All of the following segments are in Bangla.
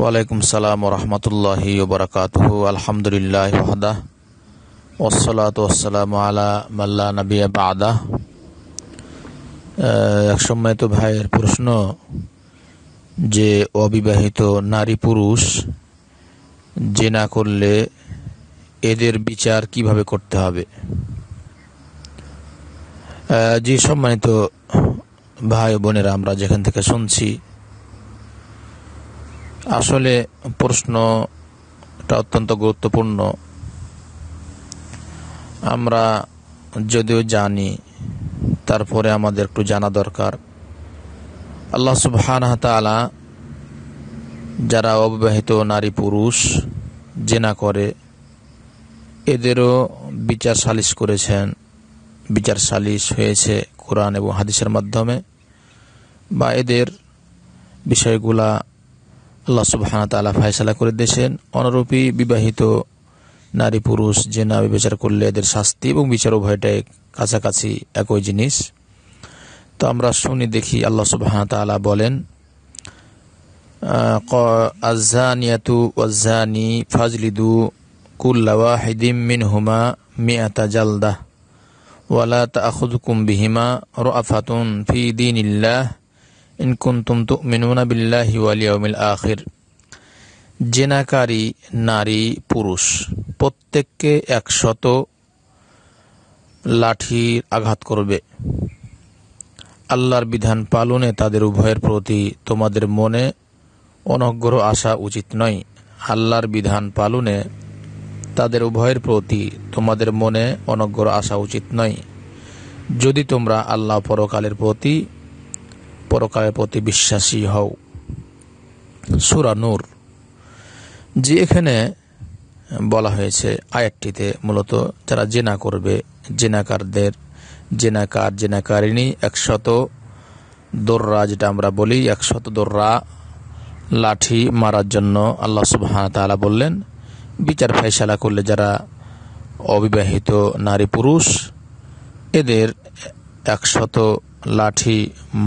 ওয়ালাইকুম সালাম রহমতুল্লাহি ওবরাকাতহ আলহামদুলিল্লাহ ওয়াহদা ওসলাত ওসালাম আলা মাল্লা নবিয়া বাদা এক সময় তো ভাইয়ের প্রশ্ন যে অবিবাহিত নারী পুরুষ যে না করলে এদের বিচার কিভাবে করতে হবে যে সম্মানিত ভাই বোনেরা আমরা যেখান থেকে শুনছি আসলে প্রশ্নটা অত্যন্ত গুরুত্বপূর্ণ আমরা যদিও জানি তারপরে আমাদের একটু জানা দরকার আল্লাহ সুবহান যারা অবিবাহিত নারী পুরুষ জেনা করে এদেরও বিচার সালিশ করেছেন বিচার সালিশ হয়েছে কোরআন এবং হাদিসের মাধ্যমে বা এদের বিষয়গুলা আল্লাহ সুবাহানা তালা ফায়সালা করে দিয়েছেন অনারূপী বিবাহিত নারী পুরুষ যে না বিচার করলে এদের শাস্তি এবং বিচার উভয়টাই কাছাকাছি একই জিনিস তো আমরা শুনি দেখি আল্লাহ সুবাহানা তালা বলেন আজানিয়াতু ওয়াজানি ফাজলিদু কুল্লাওয়াহিদিম মিন হুমা মিয়াতা জালদাহ ওয়ালা তা আখুদ কুম্বিহিমা রো আফাতুন ফি দিন ইল্লাহ ইন কুন্তুম তু মিনুনা বিল্লাহি ওয়ালিয়াউমিল আখির জেনাকারী নারী পুরুষ প্রত্যেককে একশত লাঠির আঘাত করবে আল্লাহর বিধান পালনে তাদের উভয়ের প্রতি তোমাদের মনে অনগ্র আসা উচিত নয় আল্লাহর বিধান পালনে তাদের উভয়ের প্রতি তোমাদের মনে অনগ্র আসা উচিত নয় যদি তোমরা আল্লাহ পরকালের প্রতি পরকালের প্রতি বিশ্বাসী হও সুরানুর যে এখানে বলা হয়েছে আয়াতটিতে মূলত যারা জেনা করবে জেনাকারদের জেনাকার জেনাকারিনী একশত দোররা যেটা আমরা বলি একশত দোররা লাঠি মারার জন্য আল্লাহ সুবাহান তালা বললেন বিচার ফেসলা করলে যারা অবিবাহিত নারী পুরুষ এদের একশত লাঠি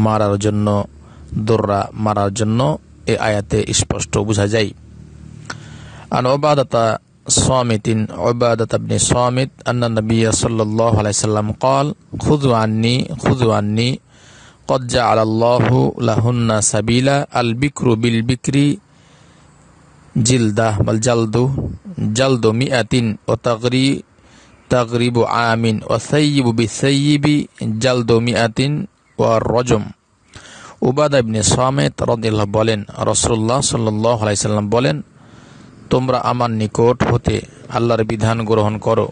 মারার জন্য দোর্রা মারার জন্য এ আয়াতে স্পষ্ট বোঝা যায় আন ওবাদতা সামিত ইন ওবাদত আবনি সামিত আন্না নবী সাল্লাল্লাহু আলাইহি কল খুযু আননি খুযু আননি কদ জাআলাল্লাহু সাবিলা আল বিল বিকরি জিলদা বাল জালদু জালদু মিআতিন ওয়া তাগরিবু আমিন ও সৈয়িবু বি সৈয়িবি জালদো মিয়াতিন ও রজম উবাদা ইবনে সামেত রদিল্লাহ বলেন রসুল্লাহ সাল্লাইসাল্লাম বলেন তোমরা আমার নিকট হতে আল্লাহর বিধান গ্রহণ করো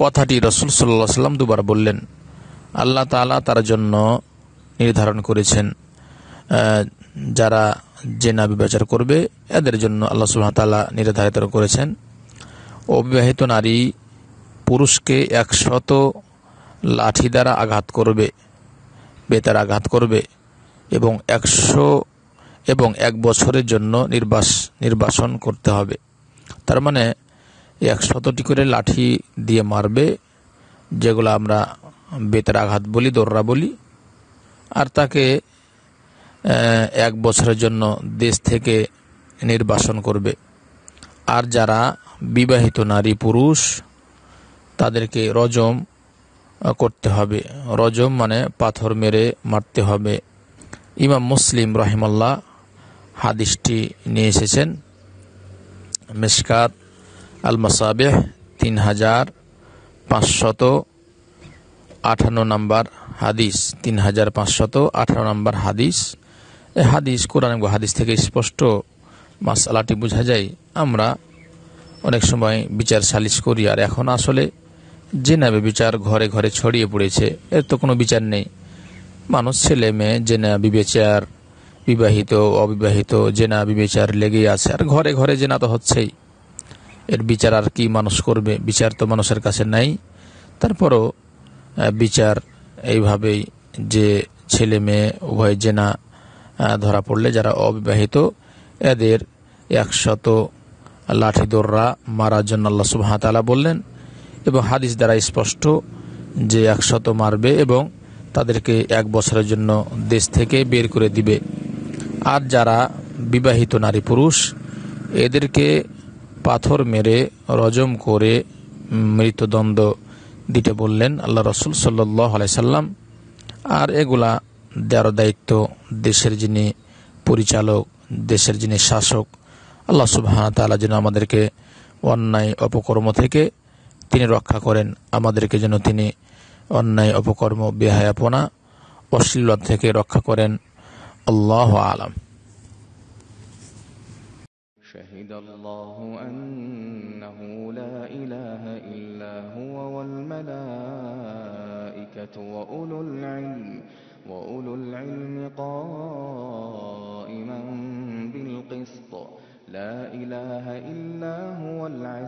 কথাটি রসুল সাল্লাহ সাল্লাম দুবার বললেন আল্লাহ তালা তার জন্য নির্ধারণ করেছেন যারা জেনা বিবেচার করবে এদের জন্য আল্লাহ সাল্লাহ তালা নির্ধারিত করেছেন অবিবাহিত নারী পুরুষকে একশত লাঠি দ্বারা আঘাত করবে বেতার আঘাত করবে এবং একশো এবং এক বছরের জন্য নির্বাস নির্বাসন করতে হবে তার মানে একশতটি করে লাঠি দিয়ে মারবে যেগুলো আমরা বেতার আঘাত বলি দৌড়া বলি আর তাকে এক বছরের জন্য দেশ থেকে নির্বাসন করবে আর যারা বিবাহিত নারী পুরুষ তাদেরকে রজম করতে হবে রজম মানে পাথর মেরে মারতে হবে ইমাম মুসলিম রহিমাল্লাহ হাদিসটি নিয়ে এসেছেন মেসকাত আল মাসাবেহ তিন হাজার পাঁচশত আঠান্ন নম্বর হাদিস তিন হাজার পাঁচশত আঠারো নম্বর হাদিস এ হাদিস কোরআন হাদিস থেকে স্পষ্ট মাসালাটি বোঝা যায় আমরা অনেক সময় বিচার সালিশ করি আর এখন আসলে জেনাবে বিচার ঘরে ঘরে ছড়িয়ে পড়েছে এর তো কোনো বিচার নেই মানুষ ছেলে মেয়ে জেনা বিবেচার বিবাহিত অবিবাহিত জেনা বিবেচার লেগেই আছে আর ঘরে ঘরে জেনা তো হচ্ছেই এর বিচার আর কি মানুষ করবে বিচার তো মানুষের কাছে নাই তারপরও বিচার এইভাবেই যে ছেলে মেয়ে উভয় জেনা ধরা পড়লে যারা অবিবাহিত এদের একশত লাঠি দোররা মারার জন্য আল্লাহ সুবাহতালা বললেন এবং হাদিস দ্বারা স্পষ্ট যে একশত মারবে এবং তাদেরকে এক বছরের জন্য দেশ থেকে বের করে দিবে আর যারা বিবাহিত নারী পুরুষ এদেরকে পাথর মেরে রজম করে মৃত্যুদণ্ড দিতে বললেন আল্লাহ রসুল সাল্লাই সাল্লাম আর এগুলা দেওয়ার দায়িত্ব দেশের যিনি পরিচালক দেশের যিনি শাসক আল্লাহ সুবাহ তালা যেন আমাদেরকে অন্যায় অপকর্ম থেকে তিনি রক্ষা করেন আমাদেরকে যেন তিনি অন্যায় অপকর্ম বেহায়াপনা অশ্লীলতা থেকে রক্ষা করেন আল্লাহ আলাম شهد الله أنه لا إله إلا هو والملائكة وأولو العلم وأولو العلم قائما بالقسط لا إله إلا هو العزيز